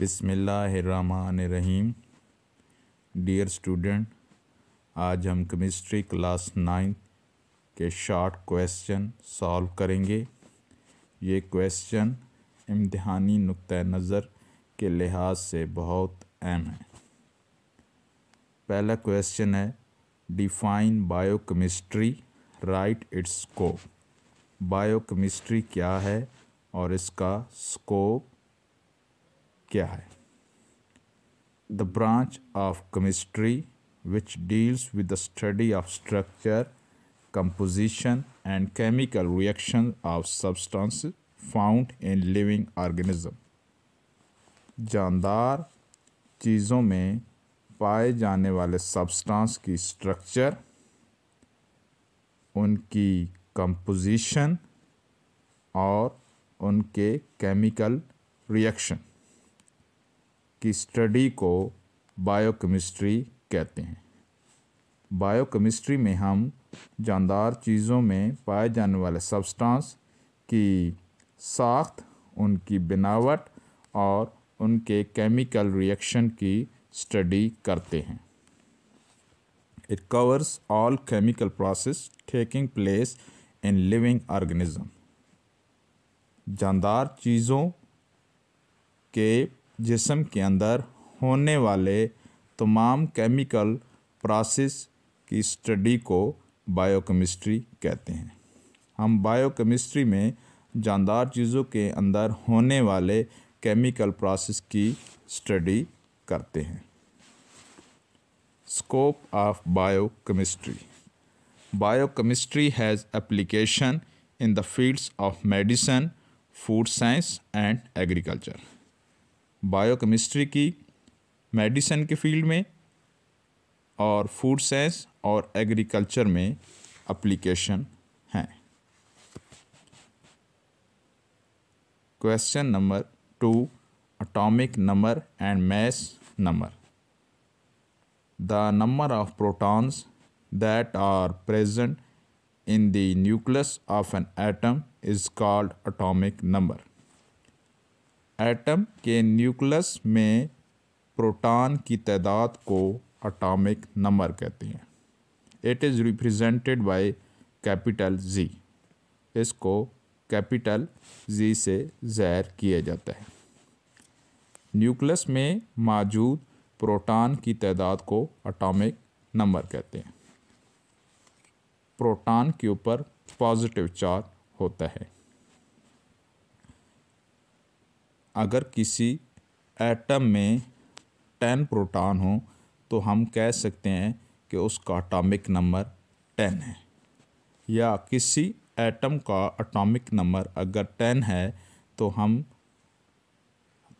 बिसमीम dear student आज हम केमिस्ट्री क्लास नाइन के शॉर्ट क्वेश्चन सॉल्व करेंगे ये क्वेश्चन इम्तहानी नुक़ नज़र के लिहाज से बहुत अहम है पहला क्वेश्चन है define biochemistry write its scope biochemistry क्या है और इसका स्कोप क्या है the branch of chemistry which deals with the study of structure composition and chemical reaction of substance found in living organism जानदार चीज़ों में पाए जाने वाले सब्सटेंस की स्ट्रक्चर उनकी कंपोजिशन और उनके केमिकल रिएक्शन की स्टडी को बायोकेमिस्ट्री कहते हैं बायोकेमिस्ट्री में हम जानदार चीज़ों में पाए जाने वाले सब्सटेंस की साख्त उनकी बनावट और उनके केमिकल रिएक्शन की स्टडी करते हैं it covers all chemical process taking place in living organism जानदार चीज़ों के जिसम के अंदर होने वाले तमाम केमिकल प्रोसेस की स्टडी को बायोकेमिस्ट्री कहते हैं हम बायोकेमिस्ट्री में जानदार चीज़ों के अंदर होने वाले केमिकल प्रोसेस की स्टडी करते हैं scope of biochemistry biochemistry has application in the fields of medicine food science and agriculture biochemistry की मेडिसिन के फील्ड में और फूड साइंस और एग्रीकल्चर में अप्लीकेशन हैं question number two atomic number and mass number the number of protons that are present in the nucleus of an atom is called atomic number atom के nucleus में proton की तादाद को atomic number कहते हैं it is represented by capital G इसको capital जी से ज़ाहिर किया जाता है न्यूक्लियस में मौजूद प्रोटॉन की तादाद को अटॉमिक नंबर कहते हैं प्रोटॉन के ऊपर पॉजिटिव चार्ज होता है अगर किसी एटम में टेन प्रोटॉन हो तो हम कह सकते हैं कि उसका अटोमिक नंबर टेन है या किसी एटम का अटोमिक नंबर अगर टेन है तो हम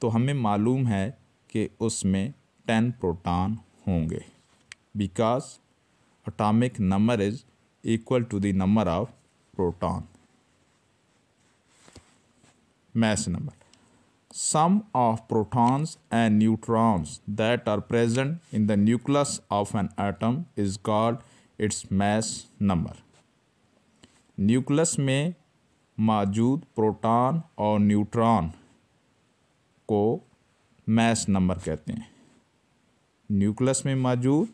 तो हमें मालूम है कि उसमें टेन प्रोटॉन होंगे because atomic number is equal to the number of proton mass number sum of protons and neutrons that are present in the nucleus of an atom is called its mass number nucleus में मौजूद proton और neutron को mess number कहते हैं nucleus में मौजूद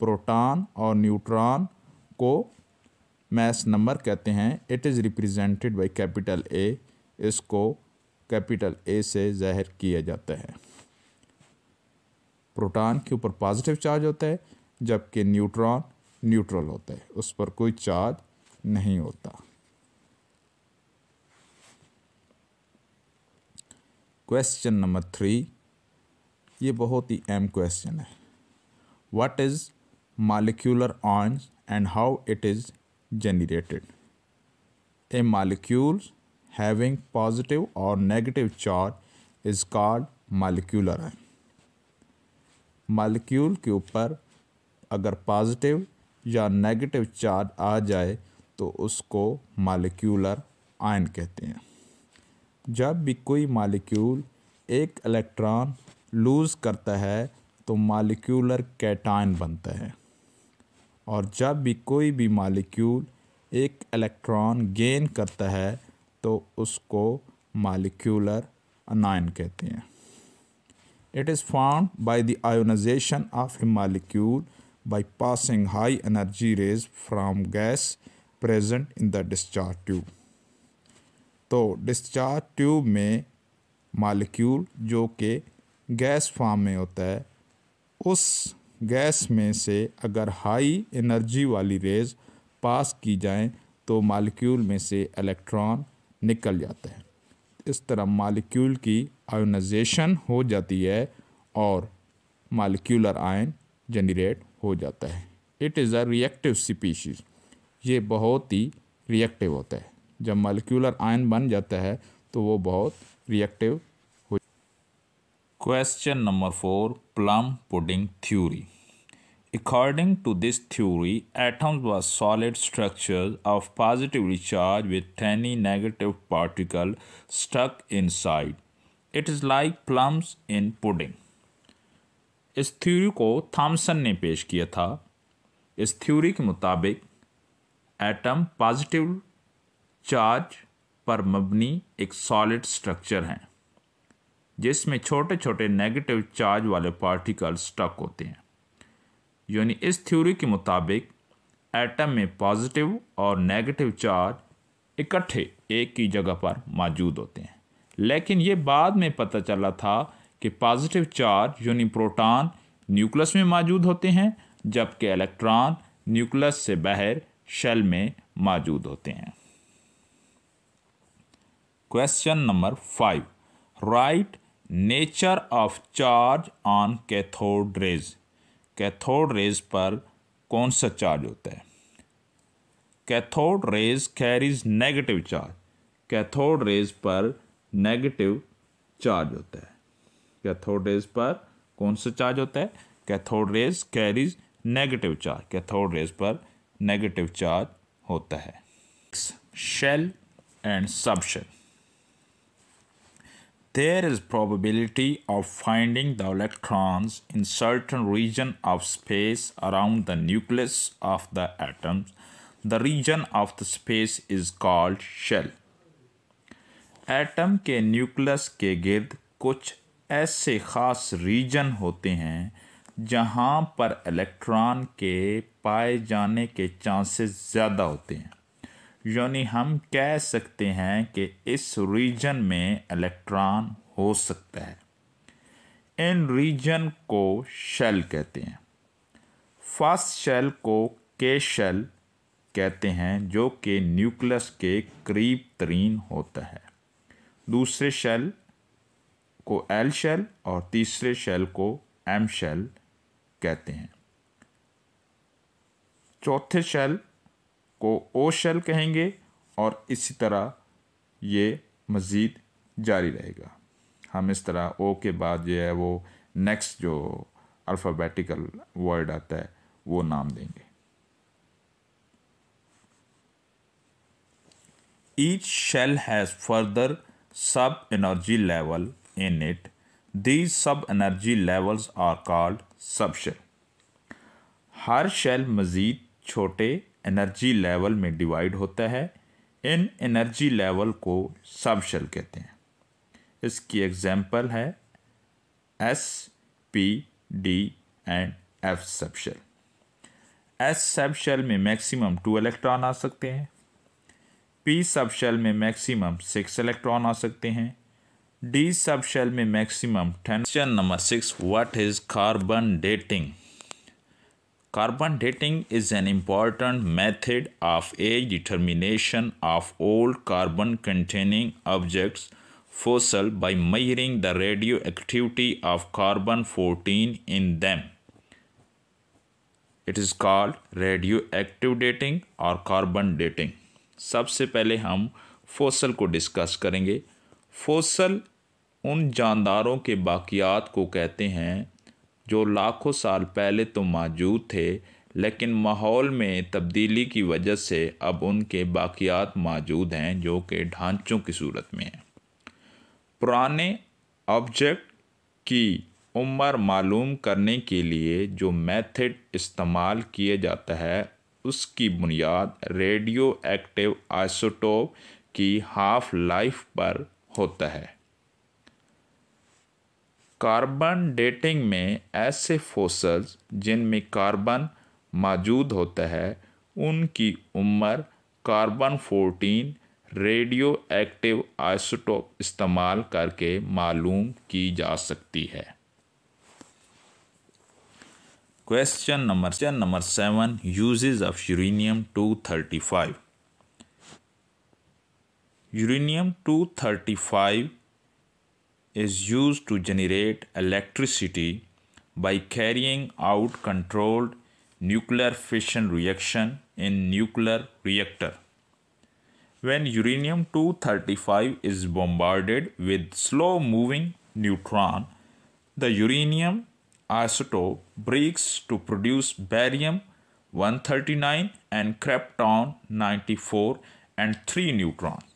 proton और neutron को मैस नंबर कहते हैं it is represented by capital A इसको कैपिटल ए से ज़हर किया जाता है प्रोटॉन के ऊपर पॉजिटिव चार्ज होता है जबकि न्यूट्रॉन न्यूट्रल होता है उस पर कोई चार्ज नहीं होता क्वेश्चन नंबर थ्री ये बहुत ही अहम क्वेश्चन है what is molecular ion and how it is generated a molecules having positive or negative charge is called molecular है मालिक्यूल के ऊपर अगर पॉजिटिव या नेगेटिव चार्ज आ जाए तो उसको मालिक्यूलर आयन कहते हैं जब भी कोई मालिक्यूल एक इलेक्ट्रॉन लूज़ करता है तो मालिक्यूलर कैटाइन बनता है और जब भी कोई भी मालिक्यूल एक इलेक्ट्रॉन गेन करता है तो उसको मालिक्यूलर अनायन कहते हैं it is found by the ionization of a molecule by passing high energy rays from gas present in the discharge tube तो डिस्चार्ज ट्यूब में मालिक्यूल जो कि गैस फॉर्म में होता है उस गैस में से अगर हाई एनर्जी वाली रेज पास की जाएँ तो मालिक्यूल में से इलेक्ट्रॉन निकल जाते हैं इस तरह मालिक्यूल की आयोनाइजेशन हो जाती है और मालिक्यूलर आयन जनरेट हो जाता है it is a reactive species ये बहुत ही रिएक्टिव होता है जब मालिक्यूलर आयन बन जाता है तो वो बहुत रिएक्टिव हो question number four plum pudding theory According to this theory, atoms were solid structures of positively charged with tiny negative particle stuck inside. It is like plums in pudding. इस theory को Thomson ने पेश किया था इस theory के मुताबिक atom positive charge पर मबनी एक सॉलिड स्ट्रक्चर हैं जिसमें छोटे छोटे नेगेटिव चार्ज वाले पार्टिकल स्टक होते हैं यानी इस थ्योरी के मुताबिक एटम में पॉजिटिव और नेगेटिव चार्ज इकट्ठे एक ही जगह पर मौजूद होते हैं लेकिन ये बाद में पता चला था कि पॉजिटिव चार्ज यानी प्रोटॉन न्यूक्लियस में मौजूद होते हैं जबकि इलेक्ट्रॉन न्यूक्लियस से बाहर शेल में मौजूद होते हैं question number five write nature of charge on cathode rays cathode rays पर कौन सा चार्ज होता है cathode rays carries negative charge cathode rays पर नेगेटिव चार्ज होता है कैथोड रेज पर कौन सा चार्ज होता है cathode rays carries negative charge cathode rays पर नेगेटिव चार्ज होता है shell and subshell there is probability of finding the electrons in certain region of space around the nucleus of the atoms. The region of the space is called shell. Atom के nucleus के गिर्द कुछ ऐसे ख़ास reason होते हैं जहाँ पर इलेक्ट्रॉन के पाए जाने के चांसेस ज़्यादा होते हैं यानी हम कह सकते हैं कि इस रीजन में इलेक्ट्रॉन हो सकता है इन रीजन को शेल कहते हैं फर्स्ट शेल को के शेल कहते हैं जो कि न्यूक्लियस के करीब तरीन होता है दूसरे शेल को एल शेल और तीसरे शेल को एम शेल कहते हैं चौथे शेल को ओ शेल कहेंगे और इसी तरह ये मज़ीद जारी रहेगा हम इस तरह ओ के बाद जो है वो नेक्स्ट जो अल्फ़ाबेटिकल वर्ड आता है वो नाम देंगे each shell has further sub energy level in it these sub energy levels are called sub shell हर शेल मज़ीद छोटे एनर्जी लेवल में डिवाइड होता है इन एनर्जी लेवल को सब शेल कहते हैं इसकी एग्जाम्पल है S P D and F subshell S sub shell में मैक्सिमम टू इलेक्ट्रॉन आ सकते हैं पी सब शेल में मैक्सिमम सिक्स इलेक्ट्रॉन आ सकते हैं डी सब शेल में maximum question number six what is carbon dating Carbon dating is an important method of age determination of old carbon containing objects fossil by measuring the radioactivity of carbon 14 in them. It is called radio active dating और carbon dating सबसे पहले हम fossil को discuss करेंगे fossil उन जानदारों के बाकियात को कहते हैं जो लाखों साल पहले तो मौजूद थे लेकिन माहौल में तब्दीली की वजह से अब उनके बाक़ियात मौजूद हैं जो कि ढांचों की सूरत में हैं पुराने ऑब्जेक्ट की उम्र मालूम करने के लिए जो मेथड इस्तेमाल किया जाता है उसकी बुनियाद रेडियो एक्टिव आइसोटोप की हाफ लाइफ पर होता है कार्बन डेटिंग में ऐसे फोसल्स जिनमें कार्बन मौजूद होता है उनकी उम्र कार्बन 14 रेडियो एक्टिव आइसोटोप इस्तेमाल करके मालूम की जा सकती है question number question number seven uses of uranium 235 uranium 235 is used to generate electricity by carrying out controlled nuclear fission reaction in nuclear reactor. When uranium-235 is bombarded with slow-moving neutron, the uranium isotope breaks to produce barium-139 and krypton-94 and 3 neutrons.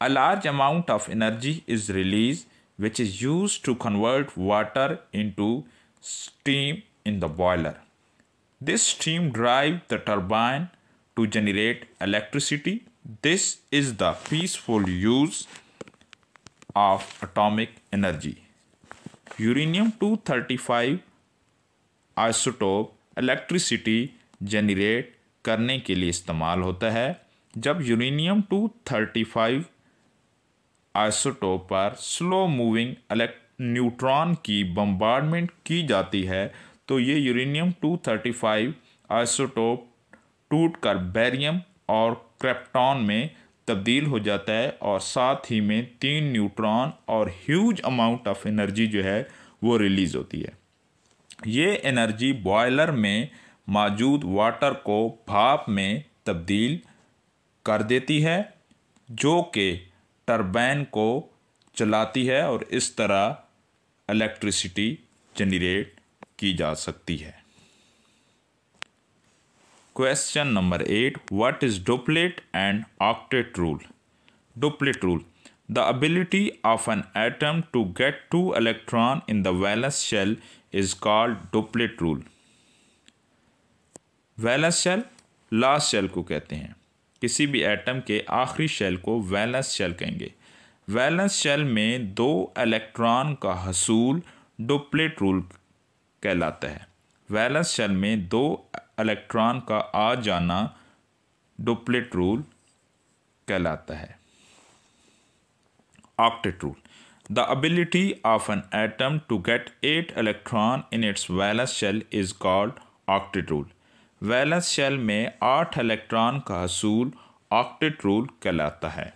A large amount of energy is released which is used to convert water into steam in the boiler. This steam drives the turbine to generate electricity. This is the peaceful use of atomic energy. Uranium 235 isotope electricity generate करने के लिए इस्तेमाल होता है जब uranium 235 isotope पर slow moving neutron की bombardment की जाती है तो ये यूरेनियम 235 आइसोटोप टूट कर बैरियम और क्रेप्टॉन में तब्दील हो जाता है और साथ ही में तीन न्यूट्रॉन और ह्यूज अमाउंट ऑफ एनर्जी जो है वो रिलीज़ होती है ये एनर्जी बॉयलर में मौजूद वाटर को भाप में तब्दील कर देती है जो कि टर्बाइन को चलाती है और इस तरह इलेक्ट्रिसिटी जनरेट की जा सकती है question number eight what is duplet and octet rule duplet rule the ability of an atom to get two electron in the valence shell is called duplet rule valence shell last shell को कहते हैं किसी भी atom के आखिरी shell को valence shell कहेंगे valence shell में दो इलेक्ट्रॉन का हसूल डुप्लेट रूल कहलाता है वैलेंस शेल में दो इलेक्ट्रॉन का आ जाना डुप्लेट रूल कहलाता है octet rule the ability of an atom to get eight electron in its valence shell is called octet rule valence shell में आठ इलेक्ट्रॉन का हसूल ऑक्टेट रूल कहलाता है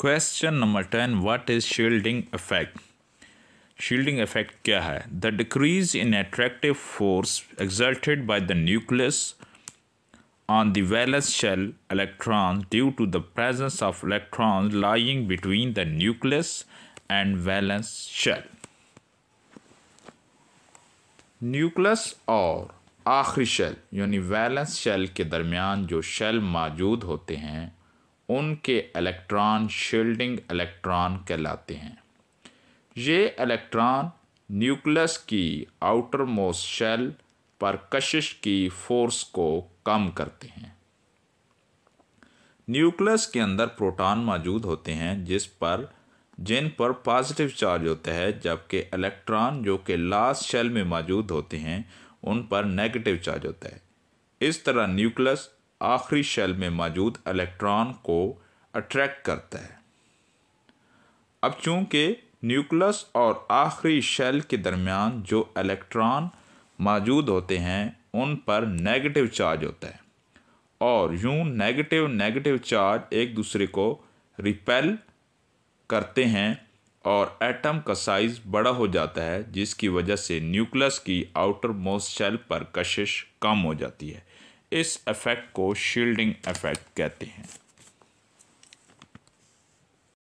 question number ten what is shielding effect shielding effect क्या है the decrease in attractive force exerted by the nucleus on the valence shell electron due to the presence of electron lying between the nucleus and valence shell nucleus और आखिरी shell यानी valence shell के दरमियान जो shell मौजूद होते हैं उनके इलेक्ट्रॉन शील्डिंग इलेक्ट्रॉन कहलाते हैं ये इलेक्ट्रॉन न्यूक्लियस की आउटर मोस्ट शेल पर कशिश की फोर्स को कम करते हैं न्यूक्लियस के अंदर प्रोटॉन मौजूद होते हैं जिस पर जिन पर पॉजिटिव चार्ज होता है जबकि इलेक्ट्रॉन जो कि लास्ट शेल में मौजूद होते हैं उन पर नेगेटिव चार्ज होता है इस तरह न्यूक्लियस आखिरी शेल में मौजूद इलेक्ट्रॉन को अट्रैक्ट करता है अब चूंकि न्यूक्लियस और आखिरी शेल के दरमियान जो इलेक्ट्रॉन मौजूद होते हैं उन पर नेगेटिव चार्ज होता है और यूं नेगेटिव नेगेटिव चार्ज एक दूसरे को रिपेल करते हैं और एटम का साइज बड़ा हो जाता है जिसकी वजह से न्यूक्लियस की आउटर मोस्ट शेल पर कशिश कम हो जाती है इस इफ़ेक्ट को शील्डिंग इफ़ेक्ट कहते हैं